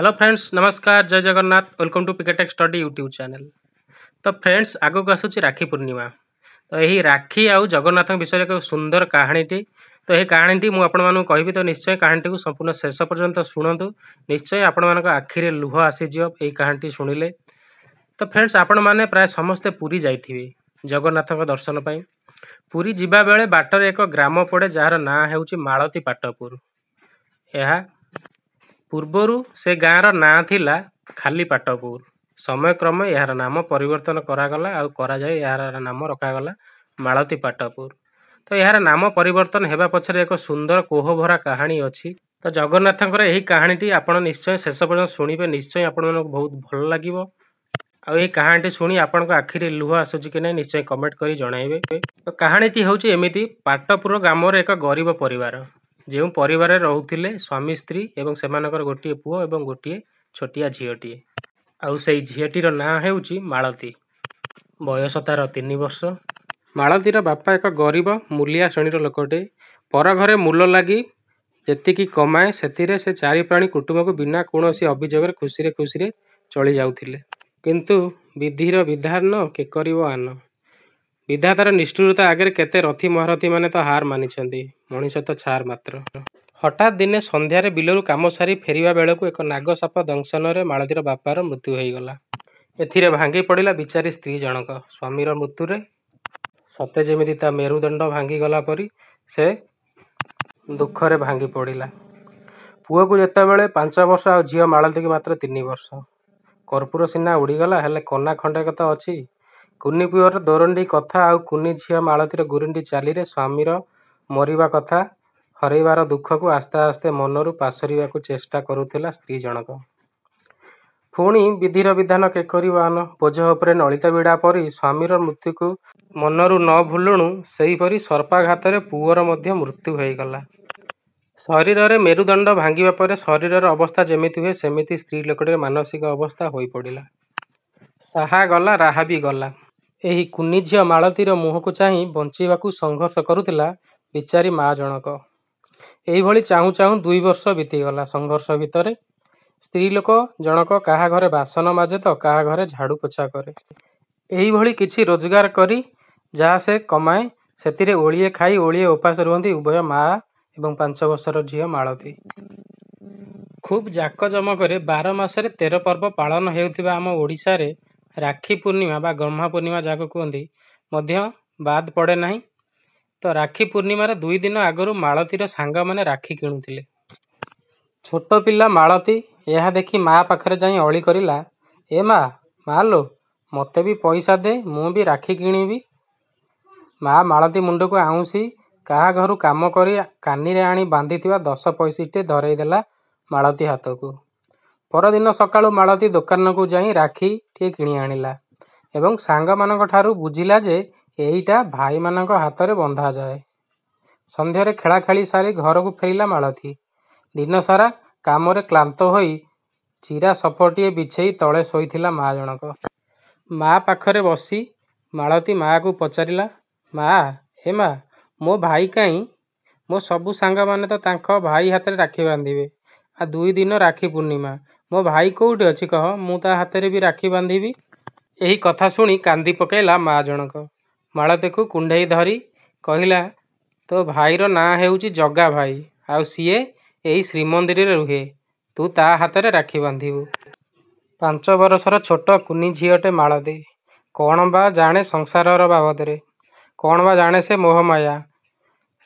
hello friends नमस्कार Jai Jagannath welcome to पिकेटेक study YouTube channel तो फ्रेंड्स आगक आसूची राखी पूर्णिमा तो यही राखी आउ जगन्नाथ विषय एक सुंदर कहानीटी तो यह कहानी मुझे कह तो निश्चय कहानी को संपूर्ण शेष पर्यटन शुणु निश्चय आपण आखिरे लुह आसीज यही कहानीटी शुणिले तो फ्रेंड्स आपण मैंने प्राय समस्ते पूरी जाइए जगन्नाथ दर्शन पर ପୁରୀ ଯିବା ବେଳେ ବାଟରେ ଏକ ଗ୍ରାମ ପଡ଼େ ଯାହାର ନାଁ ହେଉଛି ମାଳତୀ ପାଟପୁର ପୂର୍ବରୁ ସେ ଗାଁର ନାଁ ଥିଲା ଖାଲିପାଟପୁର ସମୟକ୍ରମେ ଏହାର ନାମ ପରିବର୍ତ୍ତନ କରାଗଲା ଆଉ କରାଯାଇ ଏହାର ନାମ ରଖାଗଲା ମାଳତୀ ପାଟପୁର ତ ଏହାର ନାମ ପରିବର୍ତ୍ତନ ହେବା ପଛରେ ଏକ ସୁନ୍ଦର କୋହଭରା କାହାଣୀ ଅଛି ତ ଜଗନ୍ନାଥଙ୍କର ଏହି କାହାଣୀଟି ଆପଣ ନିଶ୍ଚୟ ଶେଷ ପର୍ଯ୍ୟନ୍ତ ଶୁଣିବେ ନିଶ୍ଚୟ ଆପଣମାନଙ୍କୁ ବହୁତ ଭଲ ଲାଗିବ ଆଉ ଏହି କାହାଣୀଟି ଶୁଣି ଆପଣଙ୍କ ଆଖିରେ ଲୁହ ଆସୁଛି କି ନାହିଁ ନିଶ୍ଚୟ କମେଣ୍ଟ କରି ଜଣାଇବେ ତ କାହାଣୀଟି ହେଉଛି ଏମିତି ପାଟପୁର ଗ୍ରାମର ଏକ ଗରିବ ପରିବାର ଯେଉଁ ପରିବାରରେ ରହୁଥିଲେ ସ୍ୱାମୀ ସ୍ତ୍ରୀ ଏବଂ ସେମାନଙ୍କର ଗୋଟିଏ ପୁଅ ଏବଂ ଗୋଟିଏ ଛୋଟିଆ ଝିଅଟିଏ ଆଉ ସେଇ ଝିଅଟିର ନାଁ ହେଉଛି ମାଳତୀ ବୟସ ତା'ର ତିନି ବର୍ଷ ମାଳତୀର ବାପା ଏକ ଗରିବ ମୂଲିଆ ଶ୍ରେଣୀର ଲୋକଟେ ପରଘରେ ମୂଲ ଲାଗି ଯେତିକି କମାଏ ସେଥିରେ ସେ ଚାରି ପ୍ରାଣୀ କୁଟୁମ୍ବକୁ ବିନା କୌଣସି ଅଭିଯୋଗରେ ଖୁସିରେ ଖୁସିରେ ଚଳି ଯାଉଥିଲେ କିନ୍ତୁ ବିଧିର ବିଧାନ କେ କରିବ ଆନ ବିଧାତାର ନିଷ୍ଠୁରତା ଆଗରେ କେତେ ରଥି ମହାରଥୀମାନେ ତ ହାର ମାନିଛନ୍ତି ମଣିଷ ତ ଛାର ମାତ୍ର ହଠାତ୍ ଦିନେ ସନ୍ଧ୍ୟାରେ ବିଲରୁ କାମ ସାରି ଫେରିବା ବେଳକୁ ଏକ ନାଗସାପ ଦଂଶନରେ ମାଳତୀର ବାପାର ମୃତ୍ୟୁ ହୋଇଗଲା ଏଥିରେ ଭାଙ୍ଗି ପଡ଼ିଲା ବିଚାରି ସ୍ତ୍ରୀ ଜଣଙ୍କ ସ୍ୱାମୀର ମୃତ୍ୟୁରେ ସତେ ଯେମିତି ତା ମେରୁଦଣ୍ଡ ଭାଙ୍ଗିଗଲା ପରି ସେ ଦୁଃଖରେ ଭାଙ୍ଗି ପଡ଼ିଲା ପୁଅକୁ ଯେତେବେଳେ ପାଞ୍ଚ ବର୍ଷ ଆଉ ଝିଅ ମାଳତୀକୁ ମାତ୍ର ତିନି ବର୍ଷ କର୍ପୁର ସିନା ଉଡ଼ିଗଲା ହେଲେ କନା ଖଣ୍ଡେକ ତ ଅଛି କୁନି ପୁଅର ଦୋରଣ୍ଡି କଥା ଆଉ କୁନି ଝିଅ ମାଳତୀର ଗୁରୁଣ୍ଡି ଚାଲିରେ ସ୍ୱାମୀର ମରିବା କଥା ହରେଇବାର ଦୁଃଖକୁ ଆସ୍ତେ ଆସ୍ତେ ମନରୁ ପାସରିବାକୁ ଚେଷ୍ଟା କରୁଥିଲା ସ୍ତ୍ରୀ ଜଣକ ପୁଣି ବିଧିର ବିଧାନ କେକରି ବାହନ ବୋଝ ଉପରେ ନଳିତା ବିଡ଼ା ପରି ସ୍ୱାମୀର ମୃତ୍ୟୁକୁ ମନରୁ ନ ଭୁଲୁଣୁ ସେହିପରି ସର୍ପାଘାତରେ ପୁଅର ମଧ୍ୟ ମୃତ୍ୟୁ ହୋଇଗଲା ଶରୀରରେ ମେରୁଦଣ୍ଡ ଭାଙ୍ଗିବା ପରେ ଶରୀରର ଅବସ୍ଥା ଯେମିତି ହୁଏ ସେମିତି ସ୍ତ୍ରୀ ଲୋକଟିର ମାନସିକ ଅବସ୍ଥା ହୋଇପଡ଼ିଲା ସାହା ଗଲା ରାହା ବି ଗଲା ଏହି କୁନି ଝିଅ ମାଳତୀର ମୁହଁକୁ ଚାହିଁ ବଞ୍ଚିବାକୁ ସଂଘର୍ଷ କରୁଥିଲା ବିଚାରୀ ମା ଜଣକ ଏହିଭଳି ଚାହୁଁ ଚାହୁଁ ଦୁଇ ବର୍ଷ ବିତିଗଲା ସଂଘର୍ଷ ଭିତରେ ସ୍ତ୍ରୀ ଲୋକ ଜଣକ କାହା ଘରେ ବାସନ ମାଜେ ତ କାହା ଘରେ ଝାଡ଼ୁ ପୋଛା କରେ ଏହିଭଳି କିଛି ରୋଜଗାର କରି ଯାହା ସେ କମାଏ ସେଥିରେ ଓଳିଏ ଖାଇ ଓଳିଏ ଉପାସ ରୁହନ୍ତି ଉଭୟ ମା ଏବଂ ପାଞ୍ଚ ବର୍ଷର ଝିଅ ମାଳତୀ ଖୁବ୍ ଜାକଜମକରେ ବାର ମାସରେ ତେର ପର୍ବ ପାଳନ ହେଉଥିବା ଆମ ଓଡ଼ିଶାରେ ରାକ୍ଷୀ ପୂର୍ଣ୍ଣିମା ବା ବ୍ରହ୍ମା ପୂର୍ଣ୍ଣିମା ଯାହାକୁ କୁହନ୍ତି ମଧ୍ୟ ବାଦ୍ ପଡ଼େ ନାହିଁ ତ ରାକ୍ଷୀ ପୂର୍ଣ୍ଣିମାରେ ଦୁଇ ଦିନ ଆଗରୁ ମାଳତୀର ସାଙ୍ଗମାନେ ରାକ୍ଷୀ କିଣୁଥିଲେ ଛୋଟ ପିଲା ମାଳତୀ ଏହା ଦେଖି ମା ପାଖରେ ଯାଇ ଅଳି କରିଲା ଏ ମା ମା ଲୋ ମୋତେ ବି ପଇସା ଦେ ମୁଁ ବି ରାକ୍ଷୀ କିଣିବି ମା ମାଳତୀ ମୁଣ୍ଡକୁ ଆଉଁସି କାହା ଘରୁ କାମ କରି କାନିରେ ଆଣି ବାନ୍ଧିଥିବା ଦଶ ପଇସିଟେ ଦେଲା ମାଳତୀ ହାତକୁ ପରଦିନ ସକାଳୁ ମାଳତୀ ଦୋକାନକୁ ଯାଇ ରାକ୍ଷୀଟିଏ କିଣି ଆଣିଲା ଏବଂ ସାଙ୍ଗମାନଙ୍କ ଠାରୁ ବୁଝିଲା ଯେ ଏଇଟା ଭାଇମାନଙ୍କ ହାତରେ ବନ୍ଧାଯାଏ ସନ୍ଧ୍ୟାରେ ଖେଳାଖେଳି ସାରି ଘରକୁ ଫେରିଲା ମାଳତୀ ଦିନ ସାରା କାମରେ କ୍ଲାନ୍ତ ହୋଇ ଚିରା ସପଟିଏ ବିଛେଇ ତଳେ ଶୋଇଥିଲା ମା ଜଣକ ମା ପାଖରେ ବସି ମାଳତୀ ମାଆକୁ ପଚାରିଲା ମା ହେ ମା ମୋ ଭାଇ କାହିଁ ମୋ ସବୁ ସାଙ୍ଗମାନେ ତ ତାଙ୍କ ଭାଇ ହାତରେ ରାକ୍ଷୀ ବାନ୍ଧିବେ ଆଉ ଦୁଇ ଦିନ ରାକ୍ଷୀ ପୂର୍ଣ୍ଣିମା ମୋ ଭାଇ କେଉଁଠି ଅଛି କହ ମୁଁ ତା ହାତରେ ବି ରାକ୍ଷୀ ବାନ୍ଧିବି ଏହି କଥା ଶୁଣି କାନ୍ଦି ପକାଇଲା ମା ଜଣକ ମାଳତୀକୁ କୁଣ୍ଢେଇ ଧରି କହିଲା ତୋ ଭାଇର ନାଁ ହେଉଛି ଜଗା ଭାଇ ଆଉ ସିଏ ଏହି ଶ୍ରୀମନ୍ଦିରରେ ରୁହେ ତୁ ତା ହାତରେ ରାକ୍ଷୀ ବାନ୍ଧିବୁ ପାଞ୍ଚ ବର୍ଷର ଛୋଟ କୁନି ଝିଅଟେ ମାଳତୀ କ'ଣ ବା ଜାଣେ ସଂସାରର ବାବଦରେ କ'ଣ ବା ଜାଣେ ସେ ମୋହମାୟା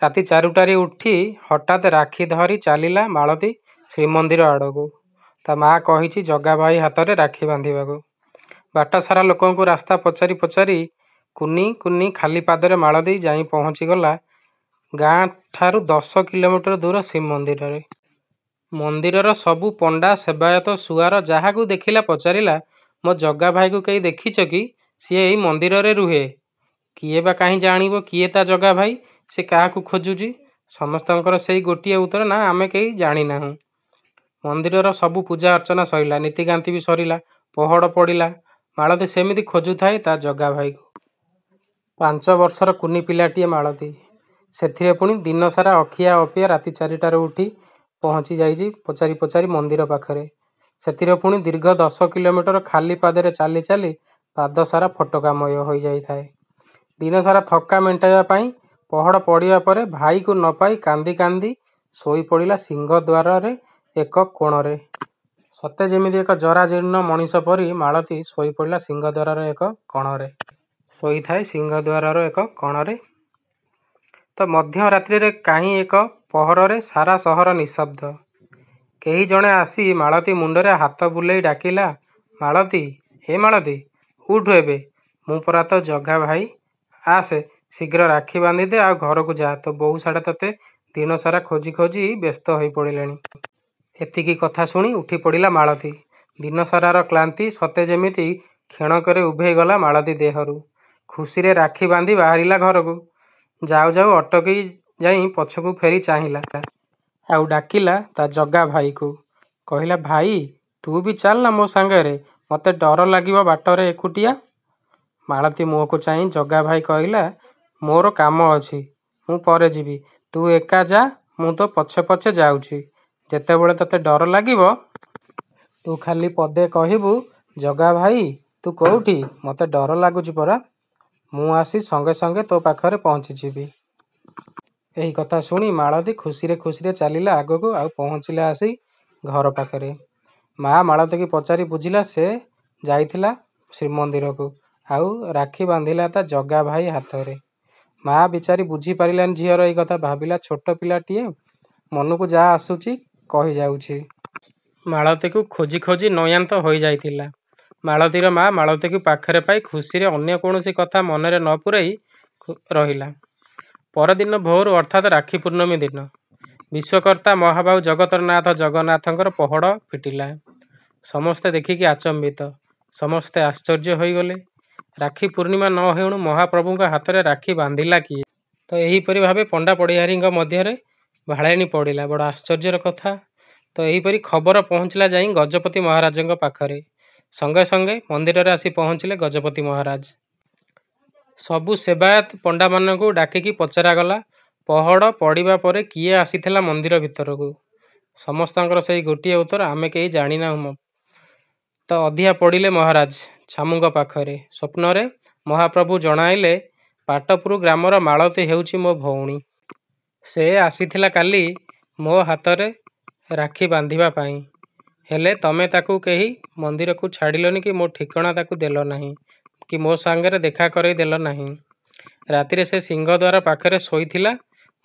ରାତି ଚାରିଟାରେ ଉଠି ହଠାତ୍ ରାକ୍ଷୀ ଧରି ଚାଲିଲା ମାଳତୀ ଶ୍ରୀମନ୍ଦିର ଆଡ଼କୁ ତା ମା କହିଛି ଜଗା ଭାଇ ହାତରେ ରାକ୍ଷୀ ବାନ୍ଧିବାକୁ ବାଟ ସାରା ଲୋକଙ୍କୁ ରାସ୍ତା ପଚାରି ପଚାରି କୁନି କୁନି ଖାଲି ପାଦରେ ମାଳ ଦେଇ ଯାଇ ପହଞ୍ଚିଗଲା ଗାଁ ଠାରୁ ଦଶ କିଲୋମିଟର ଦୂର ଶ୍ରୀ ମନ୍ଦିରରେ ମନ୍ଦିରର ସବୁ ପଣ୍ଡା ସେବାୟତ ସୁଆର ଯାହାକୁ ଦେଖିଲା ପଚାରିଲା ମୋ ଜଗା ଭାଇକୁ କେହି ଦେଖିଛ କି ସିଏ ଏଇ ମନ୍ଦିରରେ ରୁହେ କିଏ ବା କାହିଁ ଜାଣିବ କିଏ ତା ଜଗା ଭାଇ ସେ କାହାକୁ ଖୋଜୁଛି ସମସ୍ତଙ୍କର ସେଇ ଗୋଟିଏ ଉତ୍ତର ନା ଆମେ କେହି ଜାଣିନାହୁଁ ମନ୍ଦିରର ସବୁ ପୂଜା ଅର୍ଚ୍ଚନା ସରିଲା ନୀତିକାନ୍ତି ବି ସରିଲା ପହଡ଼ ପଡ଼ିଲା ମାଳତୀ ସେମିତି ଖୋଜୁଥାଏ ତା ଜଗା ଭାଇକୁ ପାଞ୍ଚ ବର୍ଷର କୁନି ପିଲାଟିଏ ମାଳତୀ ସେଥିରେ ପୁଣି ଦିନସାରା ଅଖିଆ ଅପିଆ ରାତି ଚାରିଟାରୁ ଉଠି ପହଞ୍ଚି ଯାଇଛି ପଚାରି ପଚାରି ମନ୍ଦିର ପାଖରେ ସେଥିରେ ପୁଣି ଦୀର୍ଘ ଦଶ କିଲୋମିଟର ଖାଲି ପାଦରେ ଚାଲି ଚାଲି ପାଦ ସାରା ଫଟକାମୟ ହୋଇଯାଇଥାଏ ଦିନ ସାରା ଥକା ମେଣ୍ଟାଇବା ପାଇଁ ପହଡ଼ ପଡ଼ିବା ପରେ ଭାଇକୁ ନ ପାଇ କାନ୍ଦି କାନ୍ଦି ଶୋଇପଡ଼ିଲା ସିଂହ ଦ୍ୱାରରେ ଏକ କୋଣରେ ସତେ ଯେମିତି ଏକ ଜରାଜୀର୍ଣ୍ଣ ମଣିଷ ପରି ମାଳତୀ ଶୋଇପଡ଼ିଲା ସିଂହଦ୍ୱାରର ଏକ କୋଣରେ ଶୋଇଥାଏ ସିଂହ ଦ୍ୱାରର ଏକ କୋଣରେ ତ ମଧ୍ୟରାତ୍ରିରେ କାହିଁ ଏକ ପହରରେ ସାରା ସହର ନିଶବ୍ଦ କେହି ଜଣେ ଆସି ମାଳତୀ ମୁଣ୍ଡରେ ହାତ ବୁଲେଇ ଡାକିଲା ମାଳତୀ ହେ ମାଳତୀ ଉଠୁ ଏବେ ମୁଁ ପରା ତ ଜଗା ଭାଇ ଆସେ ଶୀଘ୍ର ରାକ୍ଷୀ ବାନ୍ଧିଦେ ଆଉ ଘରକୁ ଯା ତୋ ବୋଉ ସାଡ଼େ ଦିନ ସାରା ଖୋଜି ଖୋଜି ବ୍ୟସ୍ତ ହୋଇପଡ଼ିଲେଣି ଏତିକି କଥା ଶୁଣି ଉଠି ପଡ଼ିଲା ମାଳତୀ ଦିନସାରାର କ୍ଲାନ୍ତି ସତେ ଯେମିତି କ୍ଷଣକରେ ଉଭେଇ ଗଲା ମାଳତୀ ଦେହରୁ ଖୁସିରେ ରାକ୍ଷୀ ବାନ୍ଧି ବାହାରିଲା ଘରକୁ ଯାଉ ଯାଉ ଅଟକି ଯାଇ ପଛକୁ ଫେରି ଚାହିଁଲା ଆଉ ଡାକିଲା ତା ଜଗା ଭାଇକୁ କହିଲା ଭାଇ ତୁ ବି ଚାଲନା ମୋ ସାଙ୍ଗରେ ମୋତେ ଡର ଲାଗିବ ବାଟରେ ଏକୁଟିଆ ମାଳତୀ ମୁହଁକୁ ଚାହିଁ ଜଗା ଭାଇ କହିଲା ମୋର କାମ ଅଛି ମୁଁ ପରେ ଯିବି ତୁ ଏକା ଯା ମୁଁ ତ ପଛେ ପଛେ ଯାଉଛି ଯେତେବେଳେ ତୋତେ ଡର ଲାଗିବ ତୁ ଖାଲି ପଦେ କହିବୁ ଜଗା ଭାଇ ତୁ କେଉଁଠି ମୋତେ ଡର ଲାଗୁଛି ପରା ମୁଁ ଆସି ସଙ୍ଗେ ସଙ୍ଗେ ତୋ ପାଖରେ ପହଞ୍ଚିଯିବି ଏହି କଥା ଶୁଣି ମାଳତୀ ଖୁସିରେ ଖୁସିରେ ଚାଲିଲା ଆଗକୁ ଆଉ ପହଞ୍ଚିଲା ଆସି ଘର ପାଖରେ ମା ମାଳତୀକି ପଚାରି ବୁଝିଲା ସେ ଯାଇଥିଲା ଶ୍ରୀମନ୍ଦିରକୁ ଆଉ ରାକ୍ଷୀ ବାନ୍ଧିଲା ତା ଜଗା ଭାଇ ହାତରେ ମା ବିଚାରି ବୁଝିପାରିଲାନି ଝିଅର ଏଇ କଥା ଭାବିଲା ଛୋଟ ପିଲାଟିଏ ମନକୁ ଯାହା ଆସୁଛି କହିଯାଉଛି ମାଳତୀକୁ ଖୋଜି ଖୋଜି ନୟାନ୍ତ ହୋଇଯାଇଥିଲା ମାଳତୀର ମା ମାଳତୀକୁ ପାଖରେ ପାଇ ଖୁସିରେ ଅନ୍ୟ କୌଣସି କଥା ମନରେ ନ ପୁରାଇ ରହିଲା ପରଦିନ ଭୋରୁ ଅର୍ଥାତ୍ ରାକ୍ଷୀ ପୂର୍ଣ୍ଣମୀ ଦିନ ବିଶ୍ୱକର୍ତ୍ତା ମହାବାହୁ ଜଗତନାଥ ଜଗନ୍ନାଥଙ୍କର ପହଡ଼ ଫିଟିଲା ସମସ୍ତେ ଦେଖିକି ଆଚମ୍ବିତ ସମସ୍ତେ ଆଶ୍ଚର୍ଯ୍ୟ ହୋଇଗଲେ ରାକ୍ଷୀ ପୂର୍ଣ୍ଣିମା ନ ହେଉଣୁ ମହାପ୍ରଭୁଙ୍କ ହାତରେ ରାକ୍ଷୀ ବାନ୍ଧିଲା କିଏ ତ ଏହିପରି ଭାବେ ପଣ୍ଡା ପଡ଼ିହାରୀଙ୍କ ମଧ୍ୟରେ ଭାଳାଣି ପଡ଼ିଲା ବଡ଼ ଆଶ୍ଚର୍ଯ୍ୟର କଥା ତ ଏହିପରି ଖବର ପହଞ୍ଚିଲା ଯାଇ ଗଜପତି ମହାରାଜଙ୍କ ପାଖରେ ସଙ୍ଗେ ସଙ୍ଗେ ମନ୍ଦିରରେ ଆସି ପହଞ୍ଚିଲେ ଗଜପତି ମହାରାଜ ସବୁ ସେବାୟତ ପଣ୍ଡାମାନଙ୍କୁ ଡାକିକି ପଚରାଗଲା ପହଡ଼ ପଡ଼ିବା ପରେ କିଏ ଆସିଥିଲା ମନ୍ଦିର ଭିତରକୁ ସମସ୍ତଙ୍କର ସେଇ ଗୋଟିଏ ଉତ୍ତର ଆମେ କେହି ଜାଣିନାହୁଁ ତ ଅଧିଆ ପଡ଼ିଲେ ମହାରାଜ ଛାମୁଙ୍କ ପାଖରେ ସ୍ୱପ୍ନରେ ମହାପ୍ରଭୁ ଜଣାଇଲେ ପାଟପୁର ଗ୍ରାମର ମାଳତୀ ହେଉଛି ମୋ ଭଉଣୀ ସେ ଆସିଥିଲା କାଲି ମୋ ହାତରେ ରାକ୍ଷୀ ବାନ୍ଧିବା ପାଇଁ ହେଲେ ତମେ ତାକୁ କେହି ମନ୍ଦିରକୁ ଛାଡ଼ିଲନି କି ମୋ ଠିକଣା ତାକୁ ଦେଲ ନାହିଁ କି ମୋ ସାଙ୍ଗରେ ଦେଖା କରାଇ ଦେଲ ନାହିଁ ରାତିରେ ସେ ସିଂହ ଦ୍ୱାର ପାଖରେ ଶୋଇଥିଲା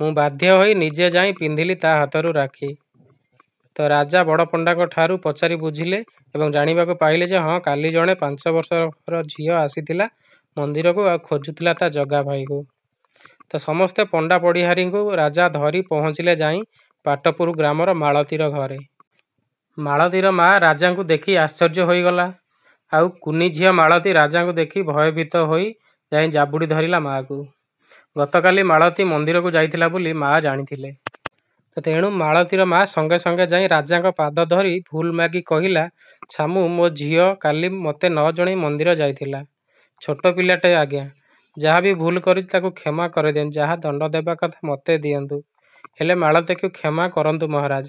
ମୁଁ ବାଧ୍ୟ ହୋଇ ନିଜେ ଯାଇ ପିନ୍ଧିଲି ତା ହାତରୁ ରାକ୍ଷୀ ତ ରାଜା ବଡ଼ ପଣ୍ଡାଙ୍କ ଠାରୁ ପଚାରି ବୁଝିଲେ ଏବଂ ଜାଣିବାକୁ ପାଇଲେ ଯେ ହଁ କାଲି ଜଣେ ପାଞ୍ଚ ବର୍ଷର ଝିଅ ଆସିଥିଲା ମନ୍ଦିରକୁ ଆଉ ଖୋଜୁଥିଲା ତା ଜଗା ଭାଇକୁ ତ ସମସ୍ତେ ପଣ୍ଡା ପଡ଼ିହାରୀଙ୍କୁ ରାଜା ଧରି ପହଞ୍ଚିଲେ ଯାଇ ପାଟପୁର ଗ୍ରାମର ମାଳତୀର ଘରେ ମାଳତୀର ମା ରାଜାଙ୍କୁ ଦେଖି ଆଶ୍ଚର୍ଯ୍ୟ ହୋଇଗଲା ଆଉ କୁନି ଝିଅ ମାଳତୀ ରାଜାଙ୍କୁ ଦେଖି ଭୟଭୀତ ହୋଇ ଯାଇ ଜାବୁଡ଼ି ଧରିଲା ମାଆକୁ ଗତକାଲି ମାଳତୀ ମନ୍ଦିରକୁ ଯାଇଥିଲା ବୋଲି ମାଆ ଜାଣିଥିଲେ ତେଣୁ ମାଳତୀର ମା ସଙ୍ଗେ ସଙ୍ଗେ ଯାଇ ରାଜାଙ୍କ ପାଦ ଧରି ଭୁଲ ମାଗି କହିଲା ଛାମୁ ମୋ ଝିଅ କାଲି ମୋତେ ନ ଜଣେଇ ମନ୍ଦିର ଯାଇଥିଲା ଛୋଟ ପିଲାଟେ ଆଜ୍ଞା ଯାହା ବି ଭୁଲ କରିଛି ତାକୁ କ୍ଷମା କରିଦିଅନ୍ତୁ ଯାହା ଦଣ୍ଡ ଦେବା କଥା ମୋତେ ଦିଅନ୍ତୁ ହେଲେ ମାଳତୀକୁ କ୍ଷମା କରନ୍ତୁ ମହାରାଜ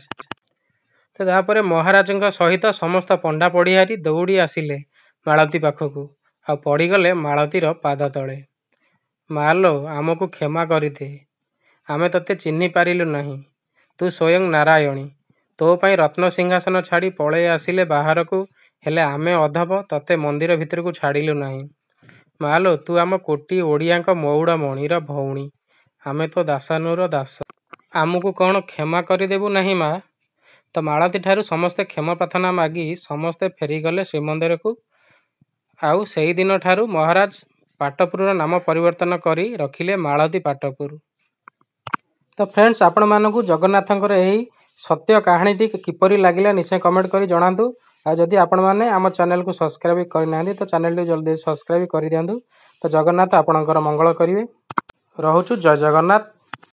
ତ ତାପରେ ମହାରାଜଙ୍କ ସହିତ ସମସ୍ତ ପଣ୍ଡା ପଢ଼ିହାରୀ ଦୌଡ଼ି ଆସିଲେ ମାଳତୀ ପାଖକୁ ଆଉ ପଡ଼ିଗଲେ ମାଳତୀର ପାଦ ତଳେ ମାଲ ଆମକୁ କ୍ଷମା କରିଦେ ଆମେ ତୋତେ ଚିହ୍ନି ପାରିଲୁ ନାହିଁ ତୁ ସ୍ୱୟଂ ନାରାୟଣୀ ତୋ ପାଇଁ ରତ୍ନ ସିଂହାସନ ଛାଡ଼ି ପଳେଇ ଆସିଲେ ବାହାରକୁ ହେଲେ ଆମେ ଅଧବ ତୋତେ ମନ୍ଦିର ଭିତରକୁ ଛାଡ଼ିଲୁ ନାହିଁ ମାଲୋ ତୁ ଆମ କୋଟି ଓଡ଼ିଆଙ୍କ ମଉଡ଼ ମଣିର ଭଉଣୀ ଆମେ ତୋ ଦାସାନୁର ଦାସ ଆମକୁ କ'ଣ କ୍ଷମା କରିଦେବୁ ନାହିଁ ମା ତ ମାଳତୀଠାରୁ ସମସ୍ତେ କ୍ଷମା ପ୍ରାର୍ଥନା ମାଗି ସମସ୍ତେ ଫେରିଗଲେ ଶ୍ରୀମନ୍ଦିରକୁ ଆଉ ସେହିଦିନଠାରୁ ମହାରାଜ ପାଟପୁରର ନାମ ପରିବର୍ତ୍ତନ କରି ରଖିଲେ ମାଳତୀ ପାଟପୁର ତ ଫ୍ରେଣ୍ଡସ୍ ଆପଣମାନଙ୍କୁ ଜଗନ୍ନାଥଙ୍କର ଏହି ସତ୍ୟ କାହାଣୀଟି କିପରି ଲାଗିଲା ନିଶ୍ଚୟ କମେଣ୍ଟ କରି ଜଣାନ୍ତୁ ଆଉ ଯଦି ଆପଣମାନେ ଆମ ଚ୍ୟାନେଲ୍କୁ ସବସ୍କ୍ରାଇବ୍ କରିନାହାନ୍ତି ତ ଚ୍ୟାନେଲ୍ଟି ଜଲ୍ଦି ସବସ୍କ୍ରାଇବ୍ କରିଦିଅନ୍ତୁ ତ ଜଗନ୍ନାଥ ଆପଣଙ୍କର ମଙ୍ଗଳ କରିବେ ରହୁଛୁ ଜୟ ଜଗନ୍ନାଥ